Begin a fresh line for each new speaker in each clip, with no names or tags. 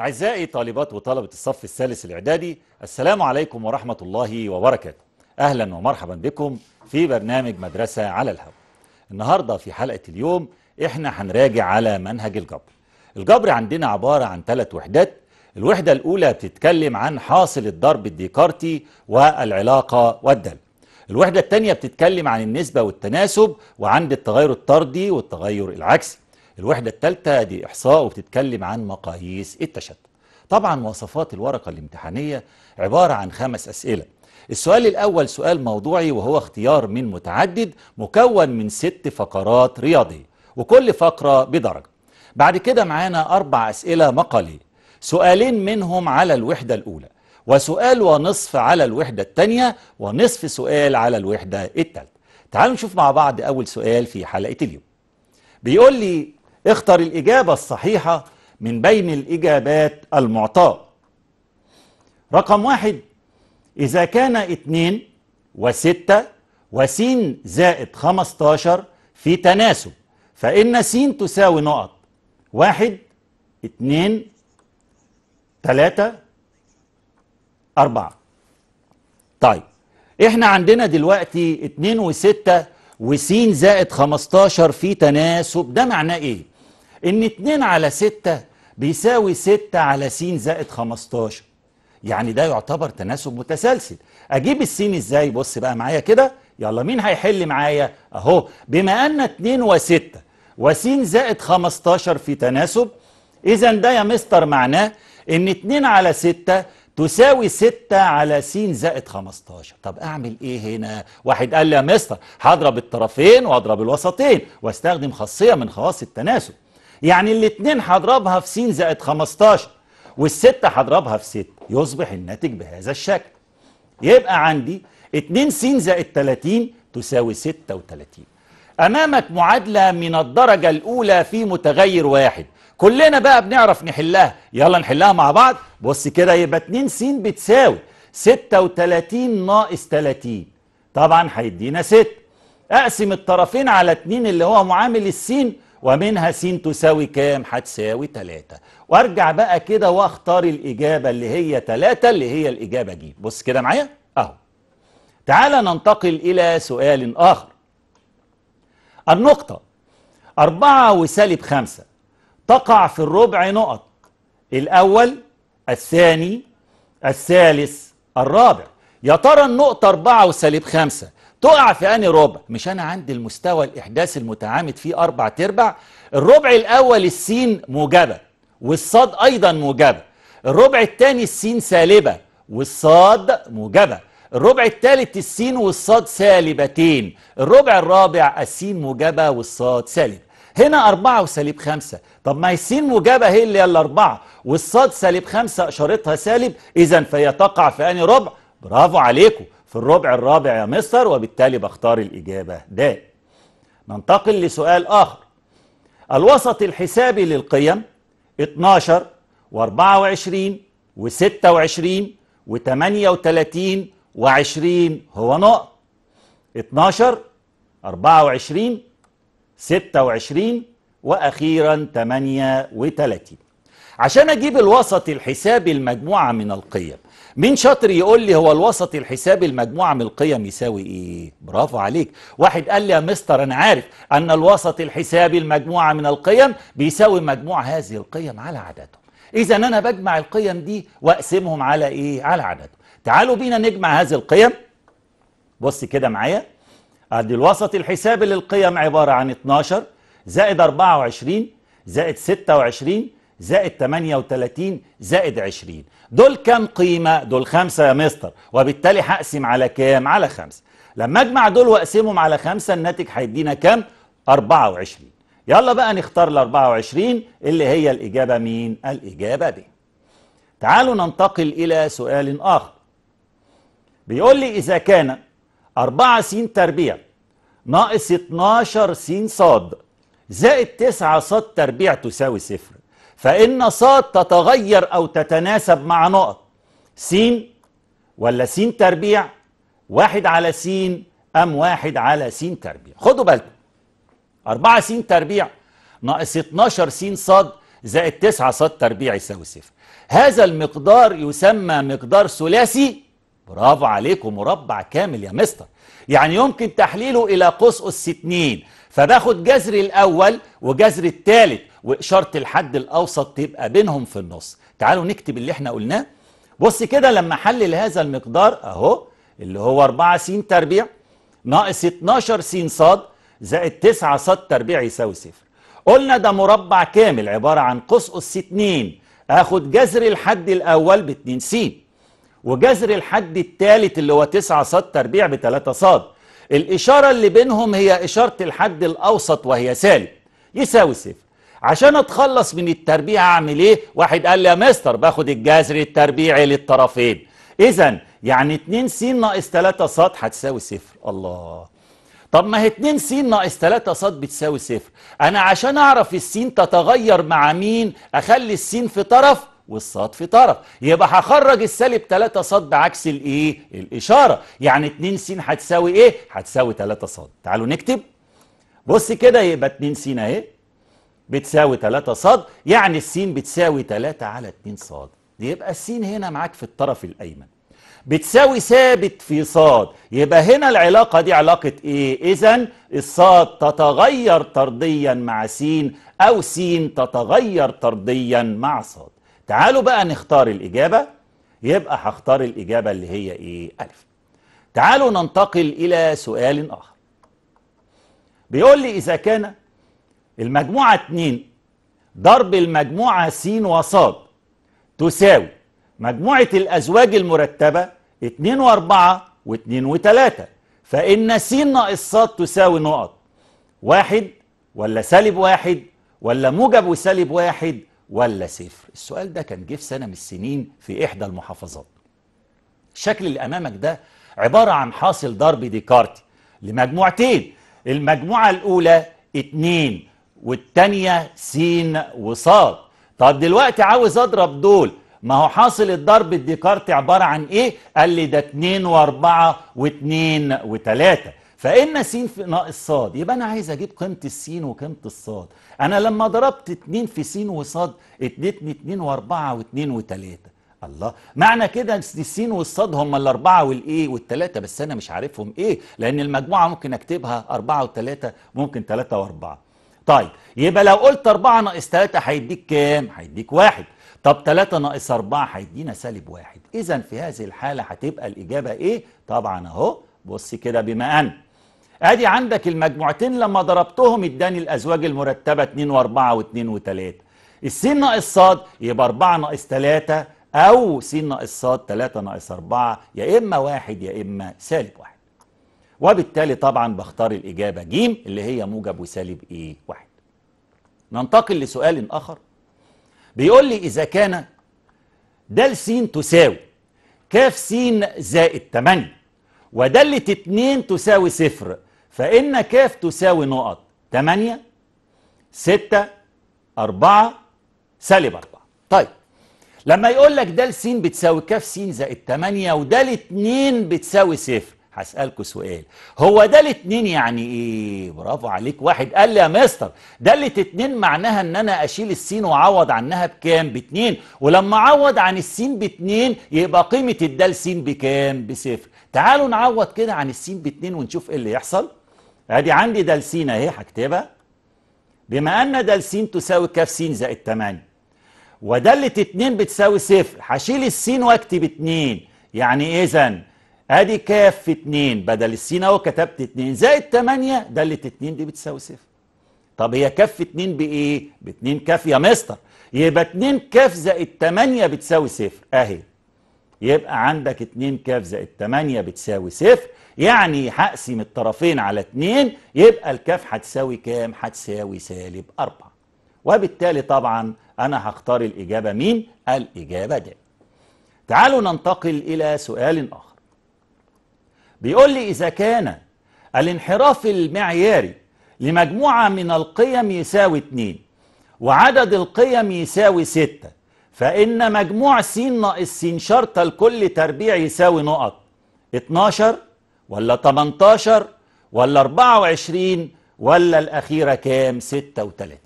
أعزائي طالبات وطلبة الصف الثالث الإعدادي السلام عليكم ورحمة الله وبركاته أهلا ومرحبا بكم في برنامج مدرسة على الهواء النهاردة في حلقة اليوم إحنا هنراجع على منهج الجبر الجبر عندنا عبارة عن ثلاث وحدات الوحدة الأولى بتتكلم عن حاصل الضرب الديكارتي والعلاقة والدل الوحدة الثانية بتتكلم عن النسبة والتناسب وعند التغير الطردي والتغير العكسي الوحدة الثالثة دي إحصاء وبتتكلم عن مقاييس التشتت طبعا مواصفات الورقة الامتحانية عبارة عن خمس أسئلة السؤال الأول سؤال موضوعي وهو اختيار من متعدد مكون من ست فقرات رياضية وكل فقرة بدرجة بعد كده معانا أربع أسئلة مقالية سؤالين منهم على الوحدة الأولى وسؤال ونصف على الوحدة الثانية ونصف سؤال على الوحدة الثالثة تعالوا نشوف مع بعض أول سؤال في حلقة اليوم بيقول لي اختر الإجابة الصحيحة من بين الإجابات المعطاة رقم واحد إذا كان اتنين وستة وسين زائد خمستاشر في تناسب فإن سين تساوي نقط واحد اتنين تلاتة أربعة طيب احنا عندنا دلوقتي اتنين وستة وسين زائد خمستاشر في تناسب ده معناه ايه ان 2 على 6 بيساوي 6 على س زائد 15 يعني ده يعتبر تناسب متسلسل اجيب السين ازاي بص بقى معايا كده يلا مين هيحل معايا اهو بما ان 2 و6 وس زائد 15 في تناسب اذا ده يا مستر معناه ان 2 على 6 تساوي 6 على س زائد 15 طب اعمل ايه هنا واحد قال لي يا مستر هضرب الطرفين واضرب الوسطين واستخدم خاصيه من خواص التناسب يعني الاثنين هضربها في س زائد 15 والستة هضربها في 6 يصبح الناتج بهذا الشكل يبقى عندي 2 س زائد 30 تساوي 36 أمامك معادلة من الدرجة الأولى في متغير واحد كلنا بقى بنعرف نحلها يلا نحلها مع بعض بص كده يبقى 2 س بتساوي 36 ناقص 30 طبعا هيدينا 6 أقسم الطرفين على 2 اللي هو معامل السين ومنها س تساوي كام هتساوي 3 وارجع بقى كده واختار الاجابه اللي هي 3 اللي هي الاجابه دي بص كده معايا اهو تعال ننتقل الى سؤال اخر النقطه 4 وسالب 5 تقع في الربع نقط الاول الثاني الثالث الرابع يا ترى النقطه 4 وسالب 5 تقع في انهي ربع مش انا عندي المستوى الاحداث المتعامد فيه اربع تربع الربع الاول السين موجبه والصاد ايضا موجبه الربع الثاني السين سالبه والصاد موجبه الربع الثالث السين والصاد سالبتين الربع الرابع السين موجبة والصاد سالب هنا أربعة وسالب خمسة طب ما السين موجبة هي اللي الأربعة والصاد سالب خمسة إشارتها سالب إذا فهي تقع في أنهي ربع برافو عليكم في الربع الرابع يا مستر وبالتالي بختار الإجابة د ننتقل لسؤال آخر الوسط الحسابي للقيم 12 و24 و26 و38 و20 هو نقط 12 24 26 وأخيرا 38 عشان أجيب الوسط الحسابي المجموعة من القيم مين شاطر يقول لي هو الوسط الحسابي المجموعة من القيم يساوي ايه برافو عليك واحد قال لي يا مستر انا عارف ان الوسط الحسابي المجموعة من القيم بيساوي مجموع هذه القيم على عددهم اذا انا بجمع القيم دي واقسمهم على ايه على عددهم تعالوا بينا نجمع هذه القيم بص كده معايا ادي الوسط الحسابي للقيم عبارة عن 12 زائد 24 زائد 26 زائد 38 زائد 20 دول كام قيمة؟ دول خمسة يا مستر وبالتالي هقسم على كام؟ على خمسة لما اجمع دول واقسمهم على خمسة الناتج هيدينا كام؟ 24 يلا بقى نختار ال 24 اللي هي الإجابة مين؟ الإجابة ب تعالوا ننتقل إلى سؤال آخر بيقول لي إذا كان 4 س تربيع ناقص 12 س صاد زائد 9 ص تربيع تساوي صفر فإن ص تتغير أو تتناسب مع نقط س ولا س تربيع واحد على س أم واحد على س تربيع خدوا بالكم 4 س تربيع ناقص 12 س ص زائد 9 ص تربيع يساوي صفر هذا المقدار يسمى مقدار ثلاثي برافو عليكم مربع كامل يا مستر يعني يمكن تحليله إلى قوس أس 2 فباخد جذر الأول وجذر الثالث واشاره الحد الاوسط تبقى بينهم في النص تعالوا نكتب اللي احنا قلناه بص كده لما حلل هذا المقدار اهو اللي هو 4 س تربيع ناقص 12 س ص زائد 9 ص تربيع يساوي صفر قلنا ده مربع كامل عباره عن قوس اس 2 اخد جذر الحد الاول ب 2 س وجذر الحد الثالث اللي هو 9 ص تربيع ب 3 ص الاشاره اللي بينهم هي اشاره الحد الاوسط وهي سالب يساوي صفر عشان اتخلص من التربيع اعمل ايه واحد قال لي يا مستر باخد الجذر التربيعي للطرفين اذا يعني 2 س ناقص 3 ص هتساوي صفر الله طب ما هي 2 س ناقص 3 ص بتساوي صفر انا عشان اعرف السين تتغير مع مين اخلي السين في طرف والصاد في طرف يبقى هخرج السالب 3 ص بعكس الايه الاشاره يعني 2 س هتساوي ايه هتساوي 3 ص تعالوا نكتب بص كده يبقى 2 س اهي بتساوي 3 ص يعني السين بتساوي 3 على 2 ص يبقى السين هنا معاك في الطرف الأيمن بتساوي ثابت في ص يبقى هنا العلاقة دي علاقة ايه اذا الص تتغير طرديا مع س او س تتغير طرديا مع ص تعالوا بقى نختار الاجابة يبقى هختار الاجابة اللي هي ايه الف تعالوا ننتقل الى سؤال اخر بيقول لي اذا كان المجموعة 2 ضرب المجموعة س وص تساوي مجموعة الأزواج المرتبة 2 و4 و2 و3 فإن س ناقص ص تساوي نقط واحد ولا سالب واحد ولا موجب وسالب واحد ولا صفر السؤال ده كان جه في سنة من السنين في إحدى المحافظات الشكل اللي أمامك ده عبارة عن حاصل ضرب ديكارتي لمجموعتين المجموعة الأولى 2 والتانية سين وصاد طب دلوقتي عاوز اضرب دول ما هو حاصل الضرب الديكارت عبارة عن ايه قال لي ده اتنين واربعة واتنين وتلاتة فان س في ناقص صاد يبقى انا عايز اجيب قيمه السين وقيمه الصاد انا لما ضربت اتنين في س وصاد ادتني اتنين واربعة واتنين وتلاتة الله معنى كده السين والصاد هم الاربعه والايه والتلاتة بس انا مش عارفهم ايه لان المجموعه ممكن اكتبها اربعه وتلاتة ممكن تلاتة واربعه طيب يبقى لو قلت 4 ناقص 3 هيديك كام؟ هيديك واحد طب 3 ناقص 4 هيدينا سالب واحد إذا في هذه الحالة هتبقى الإجابة إيه؟ طبعا أهو بص كده بما أن ادي عندك المجموعتين لما ضربتهم اداني الازواج المرتبه 2 و4 و2 و3 الس ناقص ص يبقى 4 ناقص 3 او س ناقص ص 3 ناقص 4 يا اما واحد يا اما سالب واحد وبالتالي طبعا بختار الإجابة ج اللي هي موجب وسالب إيه واحد ننتقل لسؤال آخر بيقول لي إذا كان دال س تساوي كاف س زائد 8 ودالة 2 تساوي صفر فإن كاف تساوي نقط 8 6 4 سالب 4 طيب لما يقول لك دال س بتساوي كاف س زائد 8 ودال 2 بتساوي صفر هسألكوا سؤال هو ده الاتنين يعني ايه برافو عليك واحد قال لي يا مستر ده الاتنين معناها ان انا اشيل السين واعوض عنها بكام باتنين ولما اعوض عن السين باتنين يبقى قيمة الدال سين بكام بصفر تعالوا نعوض كده عن السين باتنين ونشوف ايه اللي يحصل ادي عندي دال سين اهي هكتبها بما ان دال سين تساوي كاف سين زائد 8 ودالة اتنين بتساوي صفر هشيل السين واكتب اتنين يعني ايه ادي كاف في 2 بدل السين اهو كتبت 2 زائد 8 دالة 2 دي بتساوي صفر طب هي كاف 2 بايه؟ ب 2 كاف يا مستر يبقى 2 كاف زائد 8 بتساوي صفر اهي يبقى عندك 2 كاف زائد 8 بتساوي صفر يعني هقسم الطرفين على 2 يبقى الكاف هتساوي كام؟ هتساوي سالب 4 وبالتالي طبعا انا هختار الاجابه مين؟ الاجابه د. تعالوا ننتقل الى سؤال اخر. بيقول لي إذا كان الانحراف المعياري لمجموعة من القيم يساوي 2 وعدد القيم يساوي 6 فإن مجموع س ناقص س شرطة لكل تربيع يساوي نقط 12 ولا 18 ولا 24 ولا الأخيرة كام 36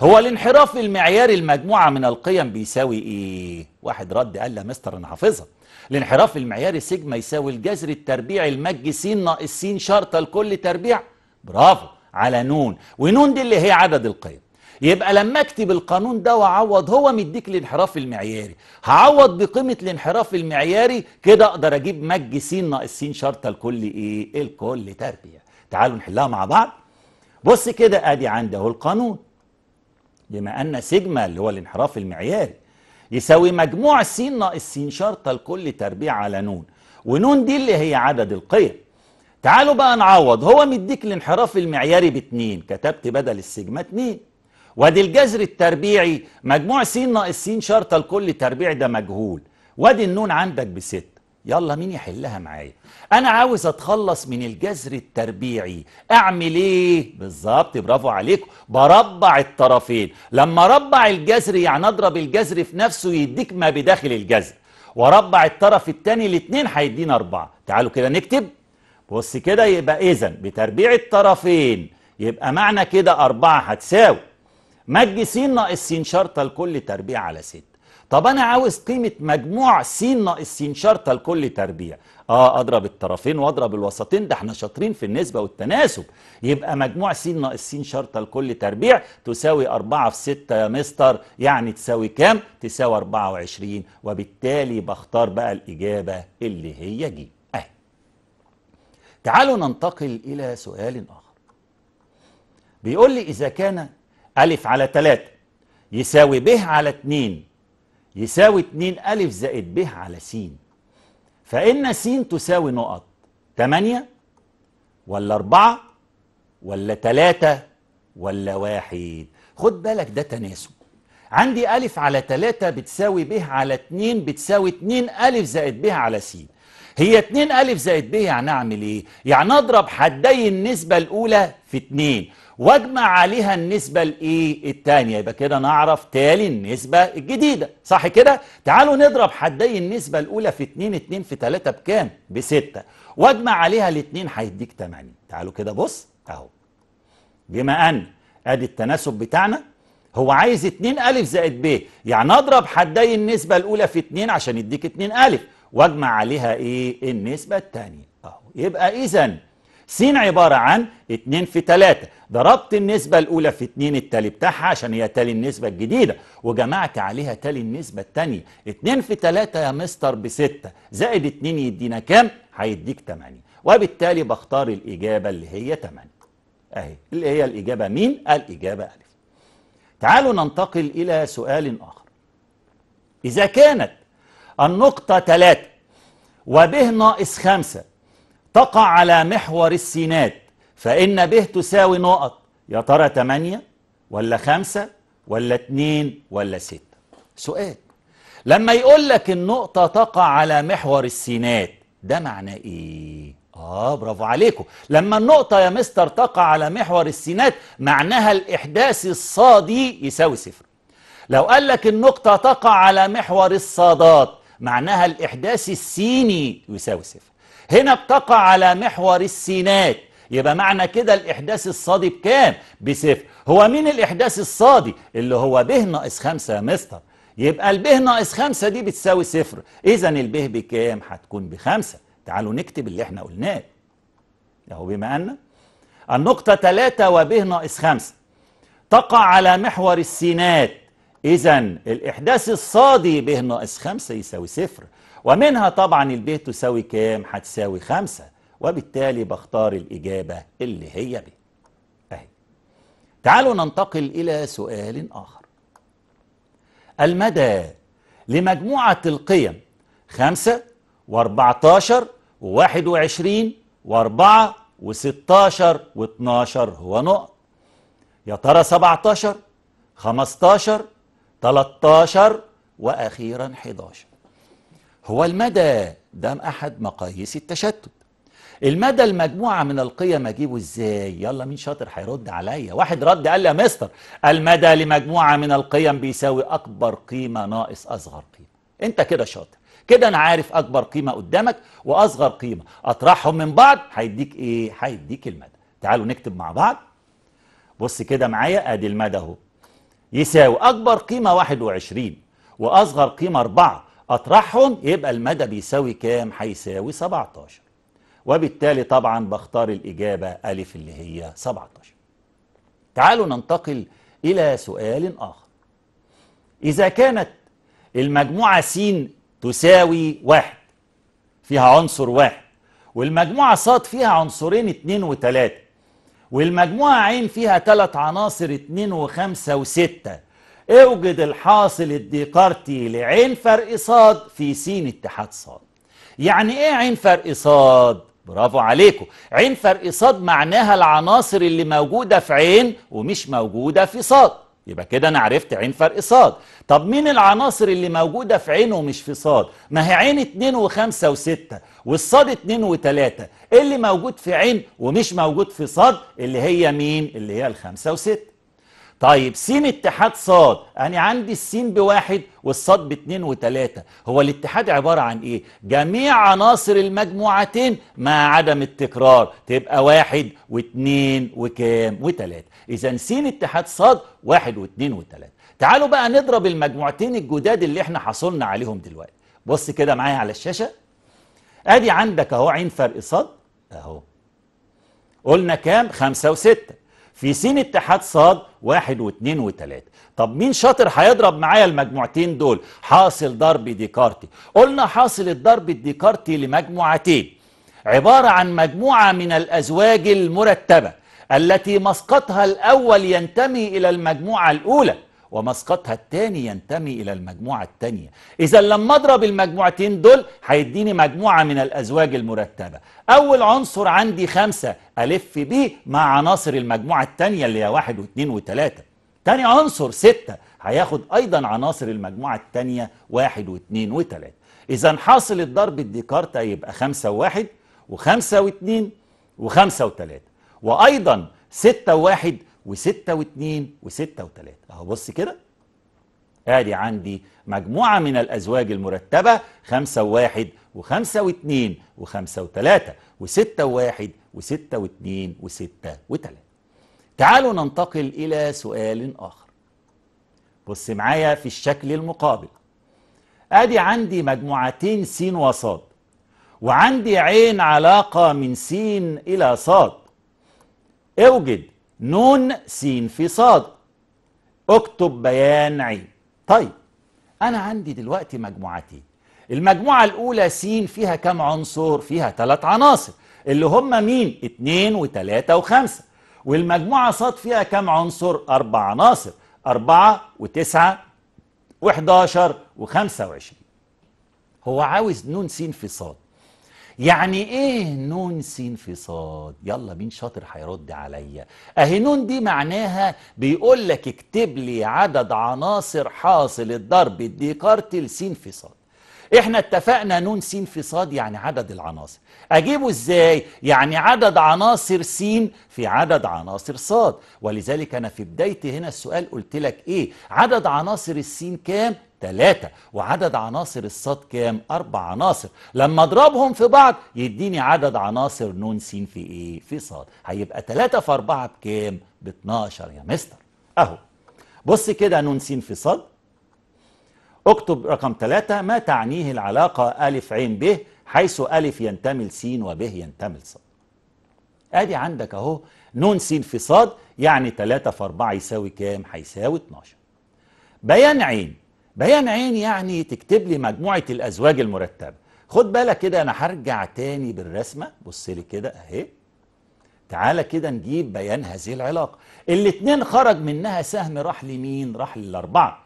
هو الانحراف المعياري المجموعة من القيم بيساوي إيه؟ واحد رد قال لي يا مستر أنا حافظها الانحراف المعياري سيجما يساوي الجذر التربيعي المج س ناقص س شرطه لكل تربيع برافو على نون ونون دي اللي هي عدد القيم يبقى لما اكتب القانون ده واعوض هو مديك الانحراف المعياري هعوض بقيمه الانحراف المعياري كده اقدر اجيب مج س ناقص س شرطه لكل ايه لكل تربيع تعالوا نحلها مع بعض بص كده ادي عندي اهو القانون بما ان سيجما اللي هو الانحراف المعياري يساوي مجموع س ناقص س شرطة لكل تربيع على نون ونون دي اللي هي عدد القيم تعالوا بقى نعوض هو مديك الانحراف المعياري باتنين كتبت بدل السيجما اتنين وادي الجذر التربيعي مجموع س ناقص س شرطة لكل تربيع ده مجهول وادي النون عندك بستة يلا مين يحلها معايا انا عاوز اتخلص من الجذر التربيعي اعمل ايه بالظبط برافو عليكم بربع الطرفين لما ربع الجذر يعني اضرب الجذر في نفسه يديك ما بداخل الجذر وربع الطرف الثاني الاثنين هيدينا اربعه تعالوا كده نكتب بص كده يبقى اذا بتربيع الطرفين يبقى معنى كده اربعه هتساوي مج س ناقص س شرطه لكل تربيع على ست طب انا عاوز قيمه مجموع س ناقص س شرطه لكل تربيع اه اضرب الطرفين واضرب الوسطين ده احنا شاطرين في النسبه والتناسب يبقى مجموع س ناقص س شرطه لكل تربيع تساوي 4 في 6 يا مستر يعني تساوي كام تساوي 24 وبالتالي بختار بقى الاجابه اللي هي ج اهي تعالوا ننتقل الى سؤال اخر بيقول لي اذا كان أ على 3 يساوي ب على 2 يساوي 2 ألف زائد ب على س فإن س تساوي نقط 8 ولا 4 ولا 3 ولا 1 خد بالك ده تناسب عندي ألف على 3 بتساوي ب على 2 بتساوي 2 ألف زائد ب على س هي 2 ألف زائد ب يعني أعمل إيه؟ يعني أضرب حدي النسبة الأولى في 2 واجمع عليها النسبة الايه التانية يبقى كده نعرف تالي النسبة الجديدة صح كده تعالوا نضرب حدي النسبة الاولى في 2 2 في 3 بكام بستة واجمع عليها الاتنين هيديك 8 تعالوا كده بص اهو بما ان ادي التناسب بتاعنا هو عايز 2 ألف زائد ب يعني أضرب حدي النسبة الأولى في 2 عشان يديك 2 ألف وأجمع عليها إيه النسبة الثانية أهو يبقى إذا س عبارة عن 2 في 3 ضربت النسبة الأولى في 2 التالي بتاعها عشان هي تالي النسبة الجديدة وجمعت عليها تالي النسبة التانية 2 في 3 يا مستر ب 6 زائد 2 يدينا كام؟ هيديك 8 وبالتالي بختار الإجابة اللي هي 8 أهي اللي هي الإجابة مين؟ الإجابة ألف تعالوا ننتقل إلى سؤال آخر إذا كانت النقطة 3 وبه ناقص 5 تقع على محور السينات فإن به تساوي نقط يا ترى 8 ولا 5 ولا 2 ولا 6 سؤال لما يقول لك النقطة تقع على محور السينات ده معناه إيه؟ آه برافو عليكم لما النقطة يا مستر تقع على محور السينات معناها الإحداث الصادي يساوي صفر لو قال لك النقطة تقع على محور الصادات معناها الإحداث السيني يساوي صفر هنا بتقع على محور السينات يبقى معنى كده الإحداث الصادي بكام؟ بصفر هو مين الإحداث الصادي؟ اللي هو ب ناقص 5 يا مستر يبقى الب ناقص 5 دي بتساوي صفر إذا الب بكام؟ هتكون بخمسة تعالوا نكتب اللي احنا قلناه أهو بما أن النقطة 3 ب ناقص 5 تقع على محور السينات إذا الإحداث الصادي ب ناقص 5 يساوي صفر ومنها طبعا الب تساوي كام هتساوي خمسة وبالتالي بختار الإجابة اللي هي ب أهي تعالوا ننتقل إلى سؤال آخر المدى لمجموعة القيم خمسة واربعتاشر وواحد وعشرين واربعة وستاشر واتناشر هو نقط يا ترى سبعتاشر خمستاشر تلتاشر وأخيرا حداشر هو المدى ده أحد مقاييس التشتت المدى المجموعة من القيم أجيبه إزاي يلا مين شاطر هيرد عليا واحد رد قال لي يا مستر المدى لمجموعة من القيم بيساوي أكبر قيمة ناقص أصغر قيمة أنت كده شاطر كده أنا عارف أكبر قيمة قدامك وأصغر قيمة أطرحهم من بعض هيديك إيه هيديك المدى تعالوا نكتب مع بعض بص كده معايا أدي المدى أهو يساوي أكبر قيمة 21 وأصغر قيمة 4 أطرحهم يبقى المدى بيساوي كام هيساوي 17 وبالتالي طبعا بختار الإجابة ا اللي هي 17 تعالوا ننتقل إلى سؤال آخر إذا كانت المجموعة س تساوي واحد فيها عنصر واحد والمجموعة ص فيها عنصرين اتنين وتلاتة والمجموعة ع فيها تلات عناصر اتنين وخمسة وستة اوجد الحاصل الديكارتي لعين فرق صاد في سين اتحاد صاد يعني ايه عين فرق صاد برافو عليكم عين فرق صاد معناها العناصر اللي موجودة في عين ومش موجودة في صاد يبقى كده انا عرفت عين فرق صاد طب مين العناصر اللي موجودة في عين ومش في صاد ما هي عين 2 و5 و6 والصاد 2 و3 إيه اللي موجود في عين ومش موجود في صاد اللي هي مين اللي هي الخمسة و6 طيب سين اتحاد صاد انا عندي السين بواحد والصاد باتنين وتلاتة هو الاتحاد عبارة عن ايه جميع عناصر المجموعتين مع عدم التكرار تبقى واحد واتنين وكام وتلاتة اذا سين اتحاد صاد واحد واتنين وتلاتة تعالوا بقى نضرب المجموعتين الجداد اللي احنا حصلنا عليهم دلوقتي بص كده معايا على الشاشة ادي عندك اهو عين فرق صاد اهو قلنا كام خمسة وستة في سين اتحاد صاد واحد واثنين وثلاثة طب مين شاطر هيضرب معايا المجموعتين دول حاصل ضرب ديكارتي قلنا حاصل الضرب الديكارتي لمجموعتين عبارة عن مجموعة من الأزواج المرتبة التي مسقطها الأول ينتمي إلى المجموعة الأولى ومسقطها الثاني ينتمي إلى المجموعة الثانية إذا لما أضرب المجموعتين دول هيديني مجموعة من الأزواج المرتبة أول عنصر عندي خمسة ألف بيه مع عناصر المجموعة الثانية اللي هي واحد واثنين وثلاثة تاني عنصر ستة هياخد أيضا عناصر المجموعة الثانية واحد واثنين وثلاثة إذا حاصل الضرب الديكارت يبقى خمسة وواحد وخمسة واثنين وخمسة وثلاثة وأيضا ستة وواحد و6 و2 و6 و3 اهو بص كده ادي عندي مجموعة من الازواج المرتبة خمسة وواحد وخمسة واتنين وخمسة وتلاتة وستة وواحد وستة واتنين وستة وتلاتة تعالوا ننتقل الى سؤال اخر بص معايا في الشكل المقابل ادي عندي مجموعتين س وصاد وعندي عين علاقة من س إلى صاد اوجد نون سين في صاد اكتب بيان عين طيب انا عندي دلوقتي مجموعتين المجموعة الأولى س فيها كم عنصر؟ فيها ثلاث عناصر اللي هم مين؟ اتنين وثلاثه وخمسة والمجموعة ص فيها كم عنصر؟ أربع عناصر أربعة وتسعة و11 وخمسة وعشرين هو عاوز نون س في صاد يعني ايه نون سين في صاد يلا مين شاطر هيرد عليا اهي نون دي معناها بيقول لك اكتب لي عدد عناصر حاصل الضرب الديكارتي لسين في صاد احنا اتفقنا نون سين في صاد يعني عدد العناصر اجيبه ازاي يعني عدد عناصر سين في عدد عناصر صاد ولذلك انا في بدايتي هنا السؤال قلت لك ايه عدد عناصر السين كام ثلاثة وعدد عناصر الصاد كام أربع عناصر لما أضربهم في بعض يديني عدد عناصر نون سين في إيه في صاد هيبقى ثلاثة في أربعة بكام ب 12 يا مستر أهو بص كده نون سين في صاد اكتب رقم ثلاثة ما تعنيه العلاقة ألف عين ب حيث ألف ينتمي لسين وبه ينتمي لصاد أدي عندك أهو نون سين في صاد يعني 3 في 4 يساوي كام؟ هيساوي 12 بيان عين بيان عين يعني تكتب لي مجموعة الأزواج المرتبة خد بالك كده أنا هرجع تاني بالرسمة بص لي كده أهي تعالى كده نجيب بيان هذه العلاقة الاتنين خرج منها سهم راح لمين راح للأربعة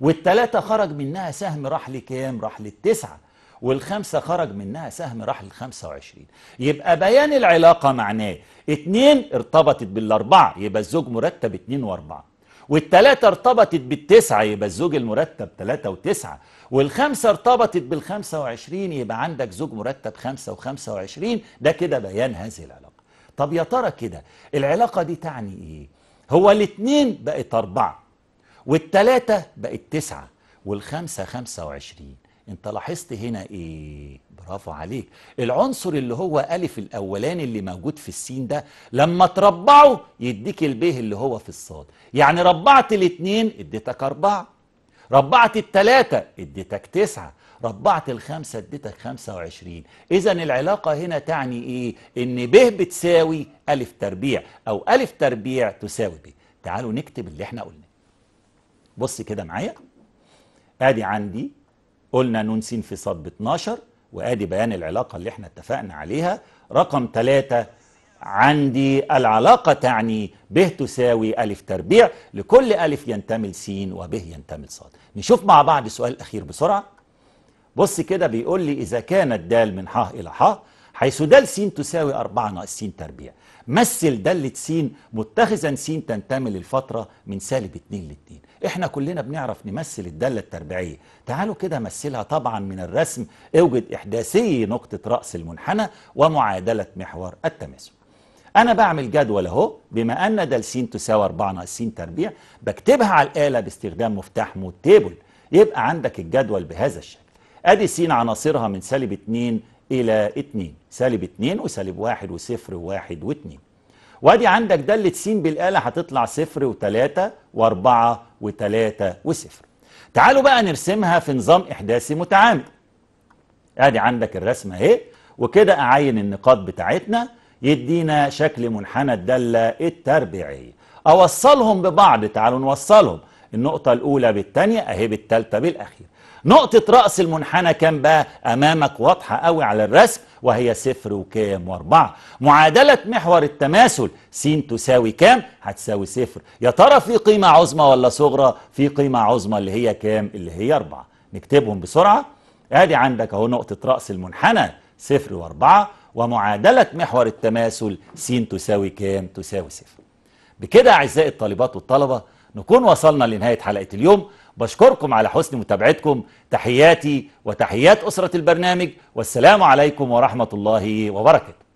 والتلاتة خرج منها سهم راح لكام راح للتسعة والخمسة خرج منها سهم راح للخمسة وعشرين يبقى بيان العلاقة معناه اتنين ارتبطت بالأربعة يبقى الزوج مرتب اتنين واربعة والتلاتة ارتبطت بالتسعة يبقى الزوج المرتب تلاتة وتسعة والخمسة ارتبطت بالخمسة وعشرين يبقى عندك زوج مرتب خمسة وخمسة وعشرين ده كده بيان هذه العلاقة طب يا ترى كده العلاقة دي تعني ايه هو الاتنين بقت اربعة والتلاتة بقت تسعة والخمسة خمسة وعشرين انت لاحظت هنا ايه برافو عليك العنصر اللي هو الف الاولاني اللي موجود في السين ده لما تربعه يديك الب اللي هو في الصاد يعني ربعت الاثنين اديتك اربعة ربعت الثلاثة اديتك تسعة ربعت الخمسة اديتك خمسة وعشرين اذا العلاقة هنا تعني ايه ان ب بتساوي الف تربيع او الف تربيع تساوي ب تعالوا نكتب اللي احنا قلناه بص كده معايا ادي عندي قلنا نون س في صاد ب 12 وادي بيان العلاقه اللي احنا اتفقنا عليها رقم ثلاثة عندي العلاقة تعني به تساوي ألف تربيع لكل ألف ينتمي لسين وبه ينتمي لصاد نشوف مع بعض سؤال أخير بسرعة بص كده بيقول لي إذا كانت دال من ح إلى ح حيث دال س تساوي 4 ناقص س تربيع مثل دالة سين متخذا سين تنتمي للفترة من سالب 2 ل 2 احنا كلنا بنعرف نمثل الدالة التربيعية تعالوا كده مثلها طبعا من الرسم اوجد إحداثي نقطة رأس المنحنى ومعادلة محور التماسك أنا بعمل جدول أهو بما أن دال س تساوي 4 ناقص س تربيع بكتبها على الآلة باستخدام مفتاح مود تيبل يبقى عندك الجدول بهذا الشكل أدي س عناصرها من سالب 2 إلى 2 سالب 2 وسالب 1 وصفر و1 و2 وادي عندك دالة س بالآلة هتطلع صفر و3 و4 و3 وصفر تعالوا بقى نرسمها في نظام إحداثي متعامد ادي عندك الرسمة اهي وكده أعين النقاط بتاعتنا يدينا شكل منحنى الدالة التربيعية أوصلهم ببعض تعالوا نوصلهم النقطة الأولى بالتانية أهي بالتالتة بالأخير نقطة رأس المنحنى كام بقى أمامك واضحة قوي على الرسم وهي صفر وكام واربعة معادلة محور التماثل س تساوي كام هتساوي صفر يا ترى في قيمة عظمى ولا صغرى في قيمة عظمى اللي هي كام اللي هي أربعة نكتبهم بسرعة ادي عندك اهو نقطة رأس المنحنى صفر واربعة ومعادلة محور التماثل س تساوي كام تساوي صفر بكده أعزائي الطالبات والطلبة نكون وصلنا لنهاية حلقة اليوم بشكركم على حسن متابعتكم تحياتي وتحيات أسرة البرنامج والسلام عليكم ورحمة الله وبركاته